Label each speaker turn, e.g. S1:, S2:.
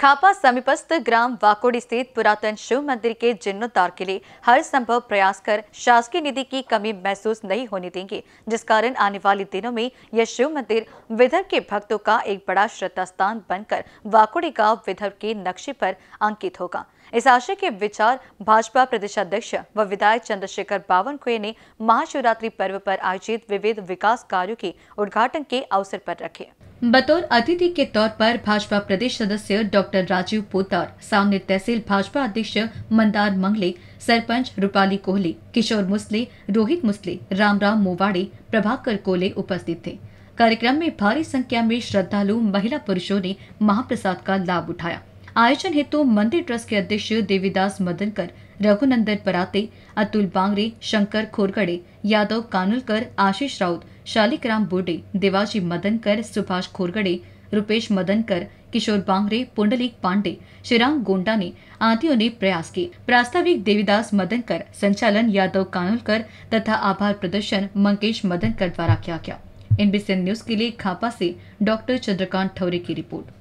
S1: खापा समीपस्थ ग्राम वाकोड़ी स्थित पुरातन शिव मंदिर के जीर्णोद्धार के लिए हर संभव प्रयास कर शासकीय निधि की कमी महसूस नहीं होने देंगे जिस कारण आने वाले दिनों में यह शिव मंदिर विदर्भ के भक्तों का एक बड़ा श्रद्धा स्थान बनकर वाकोड़ी गांव विदर्भ के नक्शे पर अंकित होगा इस आशय के विचार भाजपा प्रदेशाध्यक्ष व विधायक चंद्रशेखर बावनकुए ने महाशिवरात्रि पर्व पर आयोजित विविध विकास कार्यो के उद्घाटन के अवसर पर रखे बतौर अतिथि के तौर पर भाजपा प्रदेश सदस्य डॉक्टर राजीव पोतर सामने तहसील भाजपा अध्यक्ष मंदार मंगले सरपंच रूपाली कोहली किशोर मुसले रोहित मुसले रामराम मोवाड़े प्रभाकर कोले उपस्थित थे कार्यक्रम में भारी संख्या में श्रद्धालु महिला पुरुषों ने महाप्रसाद का लाभ उठाया आयोजन हेतु मंदिर ट्रस्ट के अध्यक्ष देवीदास मदनकर रघुनंदन पराते अतुल बांगरे शंकर खोरगड़े यादव कानुलकर आशीष राउत शालिक राम बोडे देवाजी मदनकर सुभाष खोरगड़े रुपेश मदनकर किशोर बांगरे पुंडलिक पांडे श्रीराम गोंडा ने आदियों ने प्रयास किए प्रास्ताविक देवीदास मदनकर संचालन यादव कानुलकर तथा आभार प्रदर्शन मंकेश मदनकर द्वारा किया गया एनबीसी न्यूज के लिए खापा से डॉक्टर चंद्रकांत ठौरे की रिपोर्ट